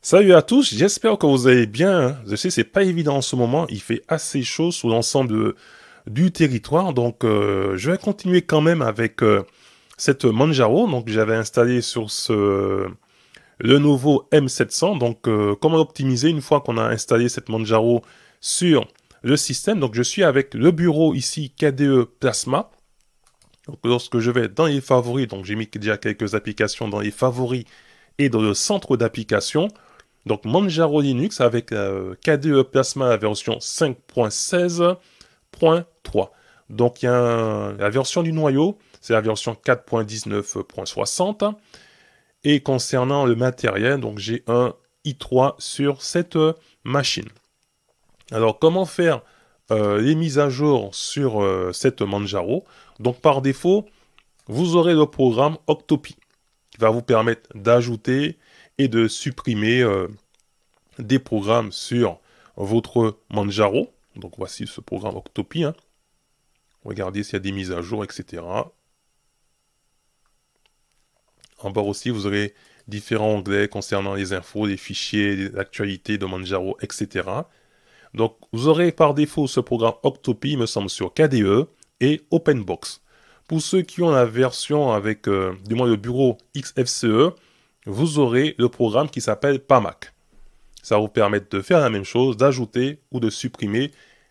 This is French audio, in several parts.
Salut à tous, j'espère que vous allez bien. Hein. Je sais, c'est pas évident en ce moment, il fait assez chaud sur l'ensemble du territoire, donc euh, je vais continuer quand même avec euh, cette Manjaro, donc j'avais installé sur ce nouveau M700, donc euh, comment optimiser une fois qu'on a installé cette Manjaro sur le système. Donc je suis avec le bureau ici KDE Plasma. Donc lorsque je vais dans les favoris, donc j'ai mis déjà quelques applications dans les favoris et dans le centre d'application. Donc Manjaro Linux avec euh, KDE Plasma version 5.16.3. Donc il y a la version du noyau, c'est la version 4.19.60. Et concernant le matériel, donc j'ai un i3 sur cette euh, machine. Alors comment faire euh, les mises à jour sur cette Manjaro Donc par défaut, vous aurez le programme Octopi qui va vous permettre d'ajouter, et de supprimer euh, des programmes sur votre Manjaro. Donc voici ce programme Octopi. Hein. Regardez s'il y a des mises à jour, etc. En bas aussi, vous aurez différents onglets concernant les infos, les fichiers, l'actualité de Manjaro, etc. Donc vous aurez par défaut ce programme Octopi, il me semble, sur KDE et OpenBox. Pour ceux qui ont la version avec, euh, du moins le bureau XFCE, vous aurez le programme qui s'appelle PAMAC. Ça vous permet de faire la même chose, d'ajouter ou de supprimer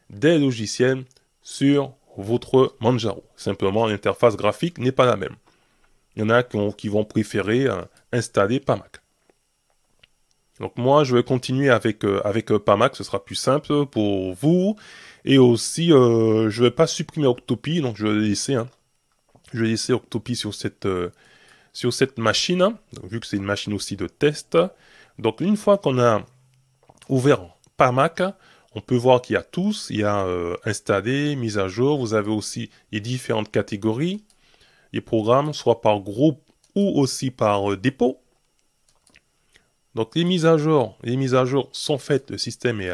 des logiciels sur votre Manjaro. Simplement, l'interface graphique n'est pas la même. Il y en a qui, vont préférer euh, installer PAMAC. Donc moi, je vais continuer avec, euh, avec euh, PAMAC, ce sera plus simple pour vous. Et aussi, je ne vais pas supprimer Octopi, donc je vais laisser, hein. je vais laisser Octopi sur cette, sur cette machine, vu que c'est une machine aussi de test. Donc une fois qu'on a ouvert par on peut voir qu'il y a tous, il y a euh, installé, mise à jour, vous avez aussi les différentes catégories, les programmes, soit par groupe ou aussi par euh, dépôt. Donc les mises à jour, les mises à jour sont faites, le système est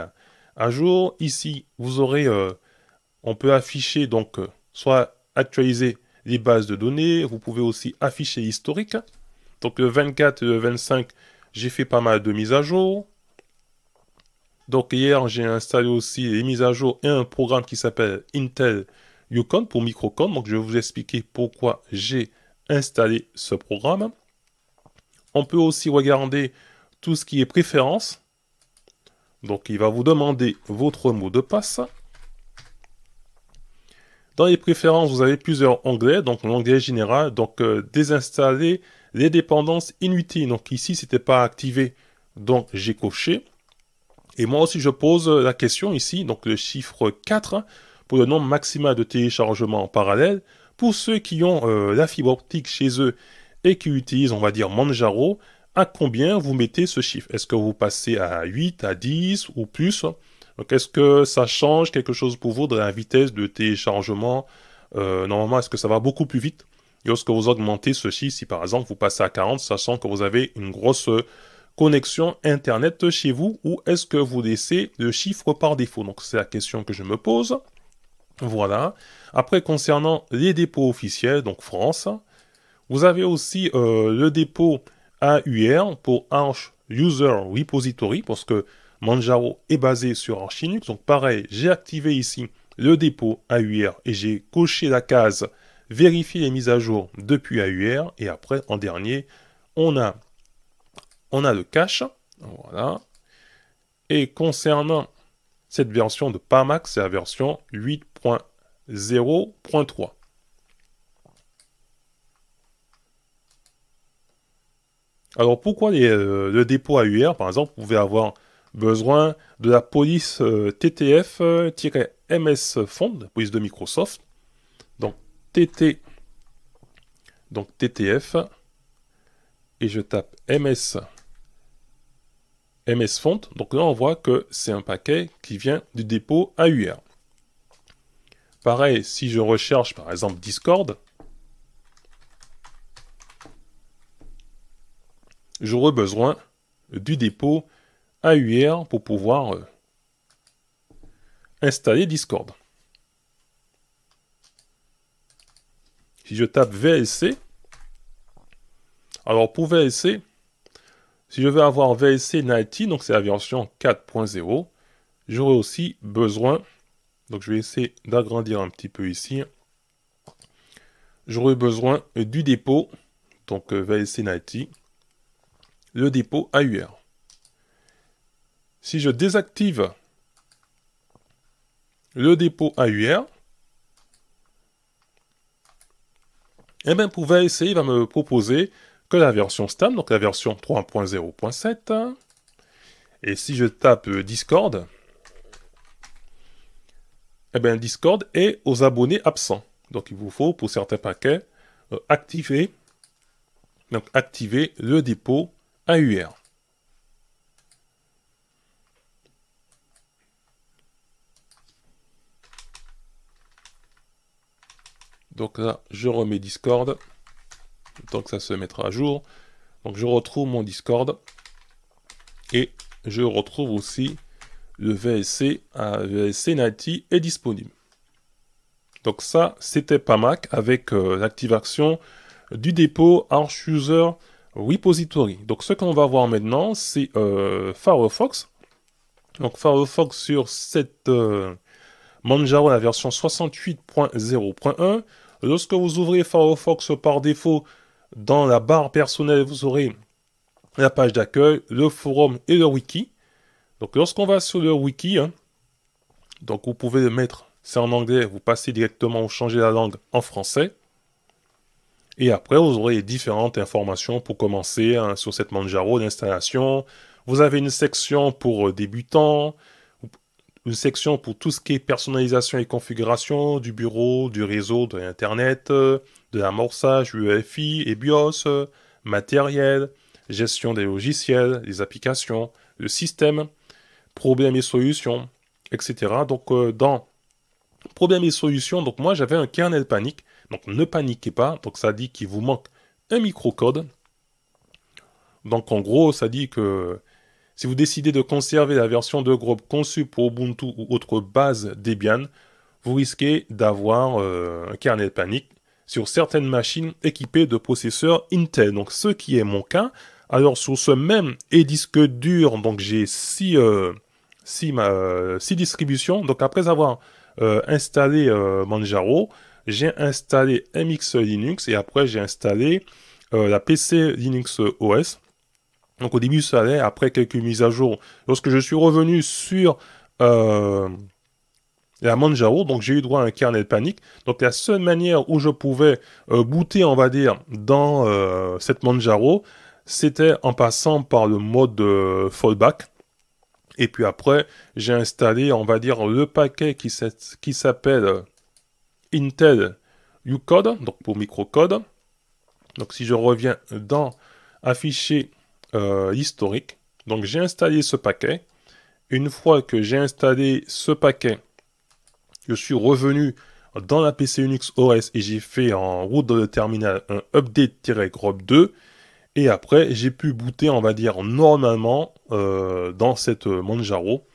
à, jour. Ici, vous aurez, euh, on peut afficher donc soit actualiser les bases de données. Vous pouvez aussi afficher historique. Donc le 24 et le 25, j'ai fait pas mal de mises à jour. Donc hier, j'ai installé aussi les mises à jour et un programme qui s'appelle Intel Yukon pour Microcon. Donc je vais vous expliquer pourquoi j'ai installé ce programme. On peut aussi regarder tout ce qui est préférence. Donc il va vous demander votre mot de passe. Dans les préférences, vous avez plusieurs onglets, donc l'onglet général, donc euh, désinstaller les dépendances inutiles. Donc ici, ce n'était pas activé, donc j'ai coché. Et moi aussi, je pose la question ici, donc le chiffre 4, pour le nombre maximal de téléchargements en parallèle. Pour ceux qui ont euh, la fibre optique chez eux et qui utilisent, on va dire, Manjaro, à combien vous mettez ce chiffre Est-ce que vous passez à 8, à 10 ou plus donc, est-ce que ça change quelque chose pour vous de la vitesse de téléchargement euh, Normalement, est-ce que ça va beaucoup plus vite lorsque vous augmentez ceci Si par exemple, vous passez à 40, sachant que vous avez une grosse connexion Internet chez vous, ou est-ce que vous laissez le chiffre par défaut Donc, c'est la question que je me pose. Voilà. Après, concernant les dépôts officiels, donc France, vous avez aussi euh, le dépôt AUR pour Arch User Repository, parce que Manjaro est basé sur Archinux. Donc pareil, j'ai activé ici le dépôt AUR et j'ai coché la case vérifier les mises à jour depuis AUR. Et après, en dernier, on a, on a le cache. Voilà. Et concernant cette version de Pamax, c'est la version 8.0.3. Alors pourquoi euh, le dépôt AUR Par exemple, vous pouvez avoir besoin de la police euh, TTF-MS euh, Fond, police de Microsoft. Donc TT, donc TTF, et je tape MS, MS Font. Donc là, on voit que c'est un paquet qui vient du dépôt AUR. Pareil, si je recherche par exemple Discord, j'aurai besoin du dépôt AUR pour pouvoir euh, installer Discord. Si je tape VLC, alors pour VLC, si je veux avoir VLC 90, donc c'est la version 4.0, j'aurai aussi besoin, donc je vais essayer d'agrandir un petit peu ici, j'aurai besoin du dépôt, donc euh, VLC 90, le dépôt AUR. Si je désactive le dépôt AUR, eh bien, pour il va me proposer que la version stable, donc la version 3.0.7, et si je tape Discord, eh bien, Discord est aux abonnés absents. Donc, il vous faut, pour certains paquets, euh, activer, donc activer le dépôt AUR. Donc là, je remets Discord. Tant que ça se mettra à jour. Donc je retrouve mon Discord. Et je retrouve aussi le VSC. Euh, VSC Nati est disponible. Donc ça, c'était PAMAC avec euh, l'activation du dépôt Arch User Repository. Donc ce qu'on va voir maintenant, c'est euh, Firefox. Donc Firefox sur cette Manjaro, la version 68.0.1. Lorsque vous ouvrez Firefox par défaut, dans la barre personnelle, vous aurez la page d'accueil, le forum et le wiki. Donc lorsqu'on va sur le wiki, hein, donc vous pouvez le mettre, c'est en anglais, vous passez directement, ou changez la langue en français. Et après, vous aurez différentes informations pour commencer hein, sur cette Manjaro, d'installation. Vous avez une section pour euh, débutants, une section pour tout ce qui est personnalisation et configuration du bureau, du réseau, de l'Internet, de l'amorçage UEFI et BIOS, matériel, gestion des logiciels, des applications, le système, problèmes et solutions, etc. Donc euh, dans problèmes et solutions, donc moi j'avais un kernel panique, donc ne paniquez pas, donc ça dit qu'il vous manque un microcode. Donc en gros, ça dit que si vous décidez de conserver la version de groupe conçue pour Ubuntu ou autre base Debian, vous risquez d'avoir euh, un carnet de panique sur certaines machines équipées de processeurs Intel. Donc ce qui est mon cas. Alors sur ce même et disque dur, donc j'ai 6 euh, euh, distributions. Donc après avoir installé Manjaro, j'ai installé MX Linux et après j'ai installé la PC Linux OS donc au début, ça allait, après quelques mises à jour. Lorsque je suis revenu sur euh, la Manjaro, donc j'ai eu droit à un kernel de panique. Donc la seule manière où je pouvais euh, booter, on va dire, dans euh, cette Manjaro, c'était en passant par le mode fallback. Et puis après, j'ai installé, on va dire, le paquet qui s'appelle Intel UCode, donc pour microcode. Donc si je reviens dans afficher euh, historique. Donc j'ai installé ce paquet. Une fois que j'ai installé ce paquet, je suis revenu dans la PC Unix OS et j'ai fait en route de terminal un update-grop 2. Et après, j'ai pu booter, on va dire, normalement euh, dans cette euh, Manjaro.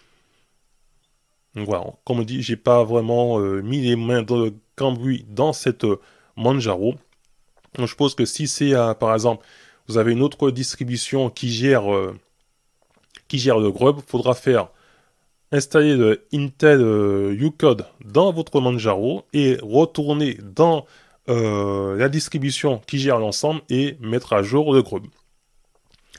voilà, comme on dit, j'ai pas vraiment mis les mains dans le cambouis dans cette Manjaro. Donc je pense que si c'est, par exemple, vous avez une autre distribution qui gère, euh, qui gère le grub. Faudra faire installer le Intel euh, U-Code dans votre Manjaro et retourner dans euh, la distribution qui gère l'ensemble et mettre à jour le grub.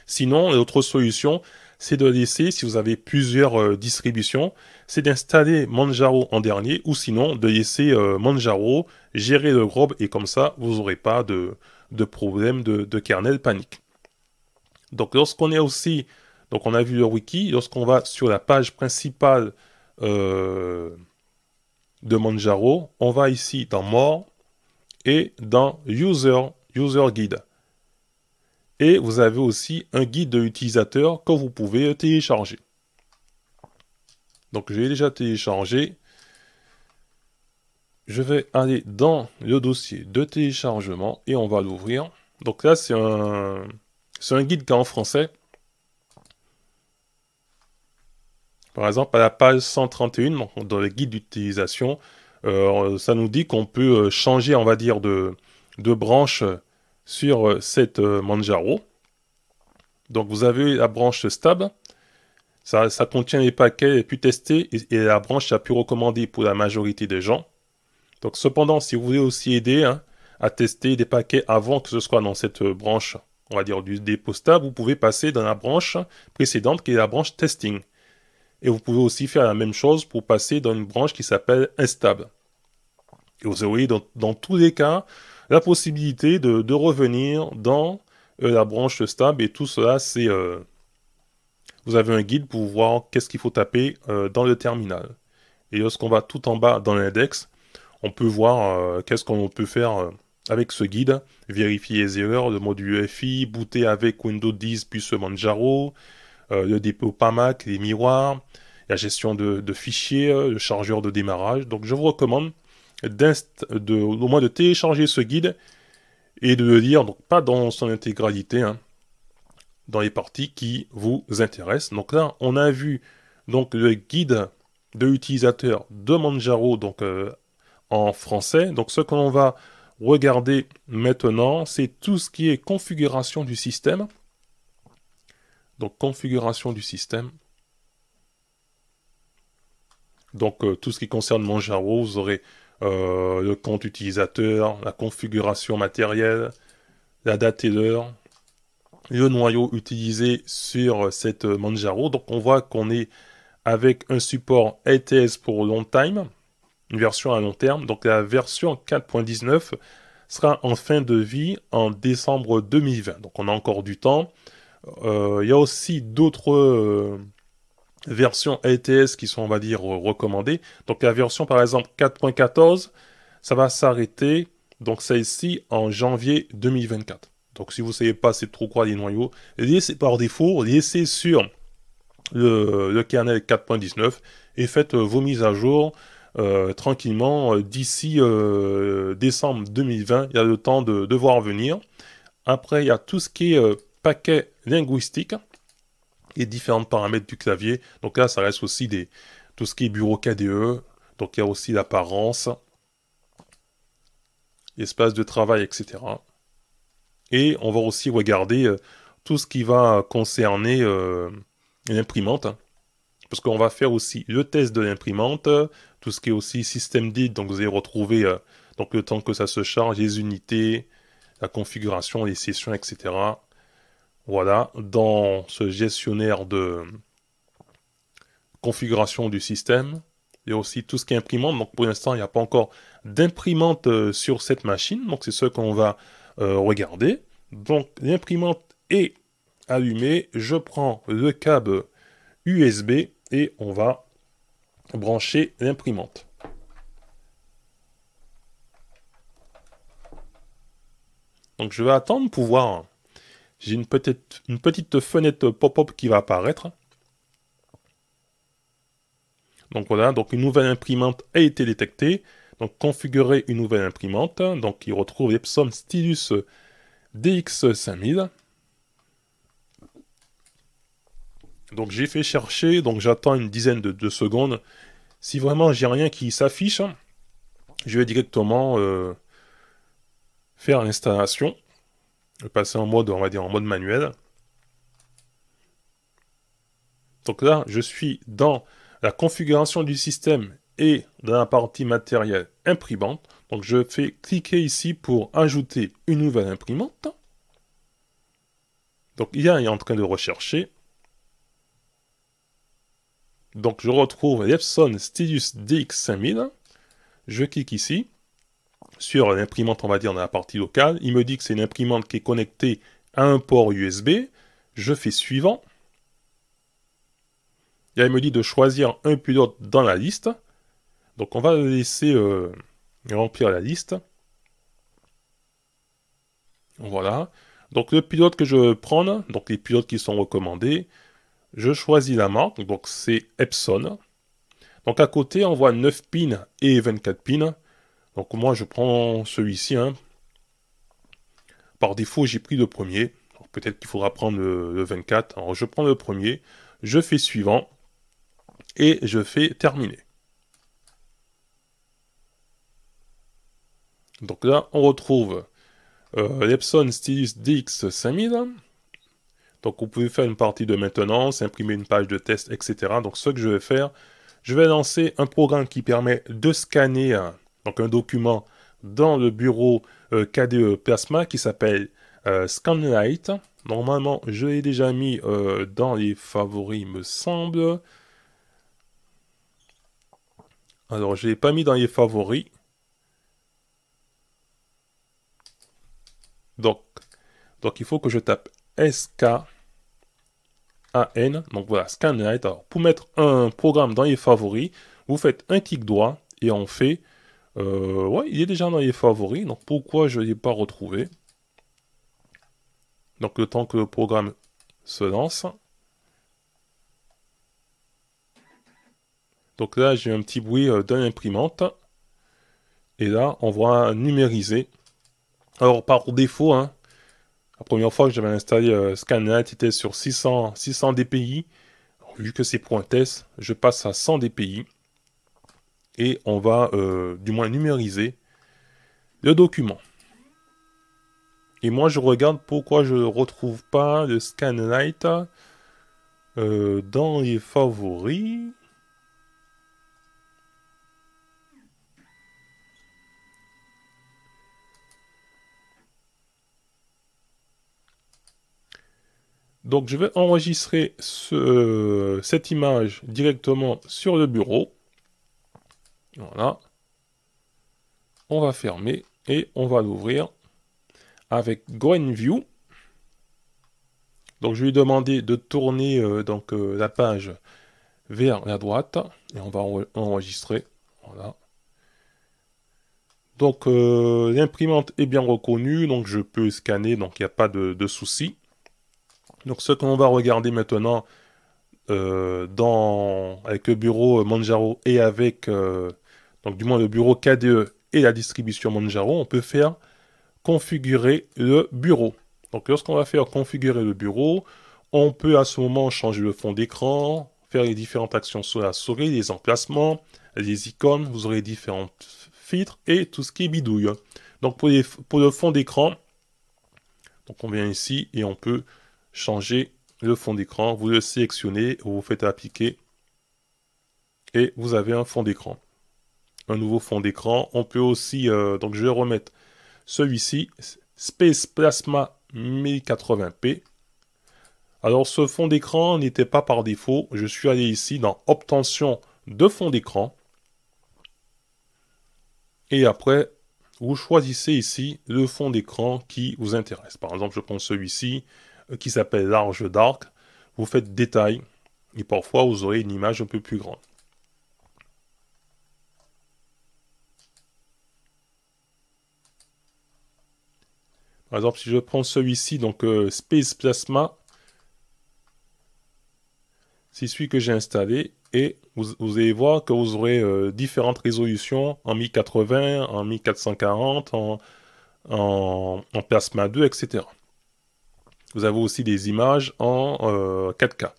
Sinon, l'autre solution, c'est de laisser, si vous avez plusieurs distributions, c'est d'installer Manjaro en dernier ou sinon de laisser Manjaro gérer le grub et comme ça, vous n'aurez pas de, de problèmes de, kernel panique. Donc lorsqu'on est aussi, donc on a vu le wiki, lorsqu'on va sur la page principale euh, de Manjaro, on va ici dans More et dans User, User Guide. Et vous avez aussi un guide de que vous pouvez télécharger. Donc j'ai déjà téléchargé je vais aller dans le dossier de téléchargement et on va l'ouvrir. Donc là, c'est un, guide qui est en français. Par exemple, à la page 131, dans le guide d'utilisation, euh, ça nous dit qu'on peut euh, changer, on va dire, de, branche sur euh, cette Manjaro. Donc vous avez la branche stable, ça, contient les paquets les plus testés et, et la branche la plus recommandée pour la majorité des gens. Donc cependant, si vous voulez aussi aider hein, à tester des paquets avant que ce soit dans cette euh, branche, on va dire du dépôt stable, vous pouvez passer dans la branche précédente qui est la branche testing. Et vous pouvez aussi faire la même chose pour passer dans une branche qui s'appelle instable. Et vous aurez dans, tous les cas la possibilité de, revenir dans euh, la branche stable et tout cela c'est euh, vous avez un guide pour voir qu'est-ce qu'il faut taper dans le terminal. Et lorsqu'on va tout en bas dans l'index, on peut voir euh, qu'est-ce qu'on peut faire euh, avec ce guide. Vérifier les erreurs, le module UEFI, booter avec Windows 10 puis Manjaro, euh, le dépôt PAMAC, les miroirs, la gestion de, fichiers, le chargeur de démarrage. Donc je vous recommande de, au moins de télécharger ce guide et de le lire, donc pas dans son intégralité, hein, dans les parties qui vous intéressent. Donc là, on a vu donc le guide de l'utilisateur de Manjaro, donc en français. Donc ce qu'on va regarder maintenant, c'est tout ce qui est configuration du système. Donc configuration du système. Donc euh, tout ce qui concerne Manjaro, vous aurez euh, le compte utilisateur, la configuration matérielle, la date et l'heure, le noyau utilisé sur cette Manjaro. Donc on voit qu'on est avec un support LTS pour long time une version à long terme. Donc la version 4.19 sera en fin de vie en décembre 2020. Donc on a encore du temps. Euh, il y a aussi d'autres euh, versions LTS qui sont, on va dire, recommandées. Donc la version, par exemple, 4.14, ça va s'arrêter, donc celle-ci, en janvier 2024. Donc si vous ne savez pas c'est trop quoi des noyaux, laissez par défaut, laissez sur le, le kernel 4.19 et faites euh, vos mises à jour euh, tranquillement euh, d'ici euh, décembre 2020. Il y a le temps de, de, voir venir. Après, il y a tout ce qui est paquet linguistique et différents paramètres du clavier. Donc là, ça reste aussi des, tout ce qui est bureau KDE. Donc il y a aussi l'apparence, l'espace de travail, etc. Et on va aussi regarder tout ce qui va concerner l'imprimante. Parce qu'on va faire aussi le test de l'imprimante, tout ce qui est aussi système dit, donc vous allez retrouver euh, donc le temps que ça se charge, les unités, la configuration, les sessions, etc. Voilà, dans ce gestionnaire de configuration du système, et aussi tout ce qui est imprimante. Donc pour l'instant, il n'y a pas encore d'imprimante euh, sur cette machine, donc c'est ce qu'on va euh, regarder. Donc l'imprimante est allumée, je prends le câble USB et on va brancher l'imprimante. Donc je vais attendre pour voir. J'ai une petite, une petite fenêtre pop-up qui va apparaître. Donc voilà, donc une nouvelle imprimante a été détectée. Donc configurer une nouvelle imprimante. Donc il retrouve Epson Stylus DX5000. Donc j'ai fait chercher, donc j'attends une dizaine de, secondes. Si vraiment j'ai rien qui s'affiche, je vais directement euh, faire l'installation, passer en mode, on va dire en mode manuel. Donc là, je suis dans la configuration du système et dans la partie matériel imprimante. Donc je fais cliquer ici pour ajouter une nouvelle imprimante. Donc il y a est en train de rechercher. Donc je retrouve l'Epson Stylus DX5000. Je clique ici sur l'imprimante, on va dire, dans la partie locale. Il me dit que c'est une imprimante qui est connectée à un port USB. Je fais suivant. Et il me dit de choisir un pilote dans la liste. Donc on va laisser euh, remplir la liste. Voilà. Donc le pilote que je veux prendre, donc les pilotes qui sont recommandés, je choisis la marque, donc c'est Epson. Donc à côté, on voit 9 pins et 24 pins. Donc moi, je prends celui-ci. Hein. Par défaut, j'ai pris le premier. Peut-être qu'il faudra prendre le, 24. Alors je prends le premier, je fais suivant et je fais terminer. Donc là, on retrouve euh, l'Epson Stylus DX5000. Donc vous pouvez faire une partie de maintenance, imprimer une page de test, etc. Donc ce que je vais faire, je vais lancer un programme qui permet de scanner hein, donc un document dans le bureau KDE euh, euh, Plasma qui s'appelle euh, Scanlight. Normalement, je l'ai déjà mis dans les favoris, me semble. Alors, je ne l'ai pas mis dans les favoris. Donc, donc, il faut que je tape S-K-A-N. Donc voilà, Scanlight. pour mettre un programme dans les favoris, vous faites un clic droit et on fait. Euh, ouais, il est déjà dans les favoris, donc pourquoi je ne l'ai pas retrouvé Donc le temps que le programme se lance. Donc là, j'ai un petit bruit euh, de l'imprimante. Et là, on va numériser. Alors par défaut, hein, la première fois que j'avais installé euh, Scanlite, il était sur 600, DPI. vu que c'est pour test, je passe à 100 DPI. Et on va euh, du moins numériser le document. Et moi, je regarde pourquoi je ne retrouve pas le Scanlight euh, dans les favoris. Donc je vais enregistrer euh, cette image directement sur le bureau. Voilà. On va fermer et on va l'ouvrir avec View. Donc je lui lui demander de tourner euh, donc, euh, la page vers la droite et on va enregistrer. Voilà. Donc l'imprimante est bien reconnue, donc je peux scanner, donc il n'y a pas de, de souci. Donc ce qu'on va regarder maintenant euh, avec le bureau euh, Manjaro et avec euh, donc du moins le bureau KDE et la distribution Manjaro, on peut faire configurer le bureau. Donc lorsqu'on va faire configurer le bureau, on peut à ce moment changer le fond d'écran, faire les différentes actions sur la souris, les emplacements, les icônes, vous aurez différents filtres et tout ce qui est bidouille. Donc pour, pour le fond d'écran, donc on vient ici et on peut changer le fond d'écran, vous le sélectionnez, vous, faites appliquer et vous avez un fond d'écran. Un nouveau fond d'écran. On peut aussi, euh, donc je vais remettre celui-ci, Space Plasma 1080p. Alors ce fond d'écran n'était pas par défaut. Je suis allé ici dans Obtention de fond d'écran. Et après, vous choisissez ici le fond d'écran qui vous intéresse. Par exemple, je prends celui-ci. Euh, qui s'appelle large dark, vous faites détail et parfois vous aurez une image un peu plus grande. Par exemple, si je prends celui-ci, donc euh, Space Plasma, c'est celui que j'ai installé et vous, allez voir que vous aurez euh, différentes résolutions en 1080, en 1440, en, en, en Plasma 2, etc. Vous avez aussi des images en 4K. Euh,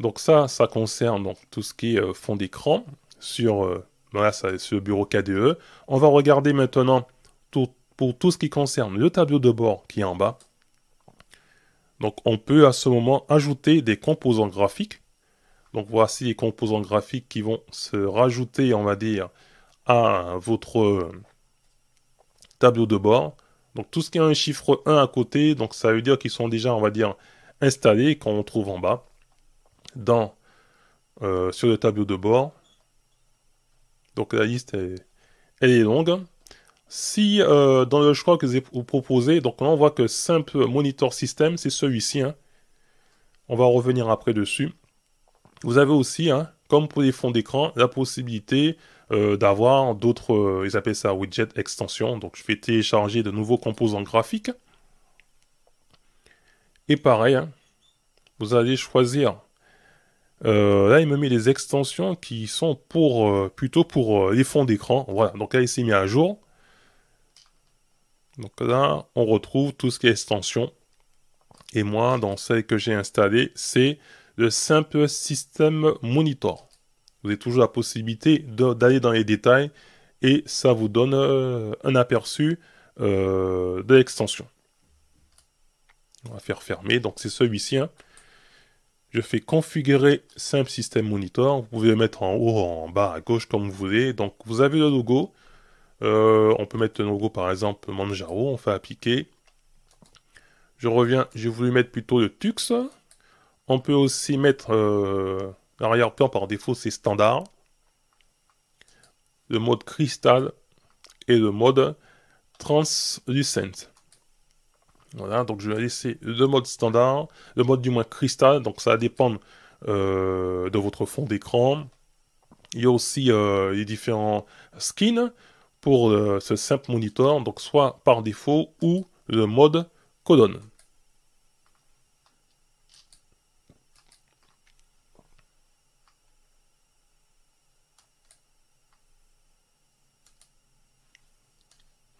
donc ça, ça concerne donc, tout ce qui est euh, fond d'écran sur, euh, ben le bureau KDE. On va regarder maintenant pour tout ce qui concerne le tableau de bord qui est en bas. Donc on peut à ce moment ajouter des composants graphiques. Donc voici les composants graphiques qui vont se rajouter, on va dire, à votre tableau de bord. Donc tout ce qui a un chiffre 1 à côté, donc ça veut dire qu'ils sont déjà, on va dire, installés qu'on trouve en bas dans, euh, sur le tableau de bord. Donc la liste, elle, est longue. Si euh, dans le choix que vous proposé, donc là on voit que simple monitor system, c'est celui-ci. Hein. On va revenir après dessus. Vous avez aussi, hein, comme pour les fonds d'écran, la possibilité euh, d'avoir d'autres, euh, ils appellent ça widget extension, donc je vais télécharger de nouveaux composants graphiques. Et pareil, hein, vous allez choisir. Euh, là, il me met les extensions qui sont pour plutôt pour les fonds d'écran. Voilà, donc là, il s'est mis à jour. Donc là, on retrouve tout ce qui est extension. Et moi, dans celle que j'ai installée, c'est le simple System monitor toujours la possibilité d'aller dans les détails et ça vous donne euh, un aperçu euh, de l'extension. On va faire fermer, donc c'est celui-ci. Hein. Je fais configurer simple système monitor. Vous pouvez mettre en haut, en bas, à gauche comme vous voulez. Donc vous avez le logo. Euh, on peut mettre le logo par exemple Manjaro. On fait appliquer. Je reviens, j'ai voulu mettre plutôt le Tux. On peut aussi mettre L'arrière-plan par défaut c'est standard. Le mode cristal et le mode translucent. Voilà, donc je vais laisser le mode standard, le mode du moins cristal, donc ça va dépendre euh, de votre fond d'écran. Il y a aussi euh, les différents skins pour euh, ce simple monitor, donc soit par défaut ou le mode colonne.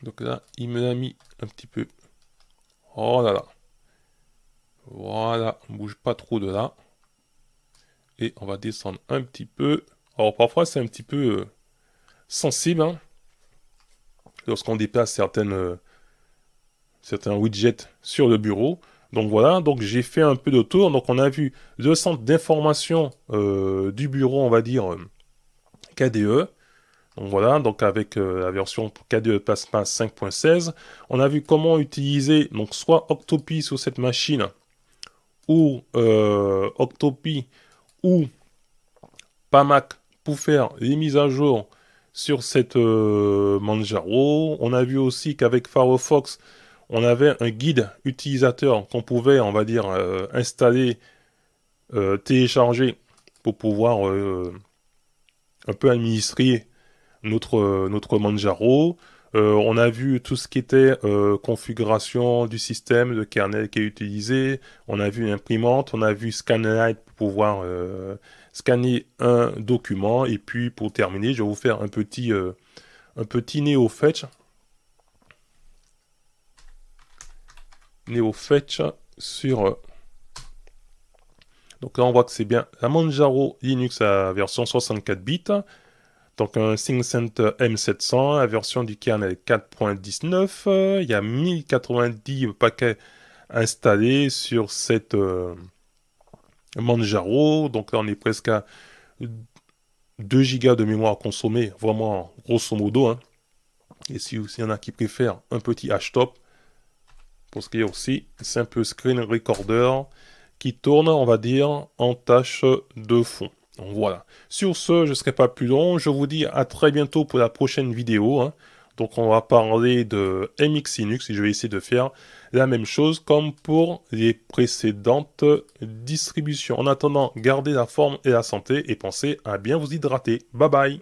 Donc là, il me l'a mis un petit peu. Oh là là. Voilà, on bouge pas trop de là. Et on va descendre un petit peu. Alors parfois c'est un petit peu euh, sensible. Hein. Lorsqu'on déplace certaines, euh, certains widgets sur le bureau. Donc voilà, donc j'ai fait un peu de tour. Donc on a vu le centre d'information euh, du bureau, on va dire, KDE voilà, donc avec euh, la version KDE Plasma 5.16, on a vu comment utiliser donc soit Octopi sur cette machine ou euh, Octopi ou Pamac pour faire les mises à jour sur cette euh, Manjaro. On a vu aussi qu'avec Firefox, on avait un guide utilisateur qu'on pouvait, on va dire, installer, télécharger pour pouvoir un peu administrer notre, euh, notre Manjaro. Euh, on a vu tout ce qui était euh, configuration du système, de kernel qui est utilisé. On a vu l'imprimante, on a vu Scanlight pour pouvoir scanner un document. Et puis pour terminer, je vais vous faire un petit, un petit NeoFetch. NeoFetch sur... Donc là, on voit que c'est bien la Manjaro Linux à version 64 bits. Donc un ThinkCentre M700, la version du kernel 4.19. Euh, il y a 1090 paquets installés sur cette euh, Manjaro. Donc là, on est presque à 2 go de mémoire consommée, vraiment grosso modo. Hein. Et si s'il y en a qui préfèrent un petit h-top, pour ce qui est aussi, c'est un peu screen recorder qui tourne, on va dire, en tâche de fond voilà. Sur ce, je ne serai pas plus long. Je vous dis à très bientôt pour la prochaine vidéo. Hein. Donc on va parler de MX Linux et je vais essayer de faire la même chose comme pour les précédentes distributions. En attendant, gardez la forme et la santé et pensez à bien vous hydrater. Bye bye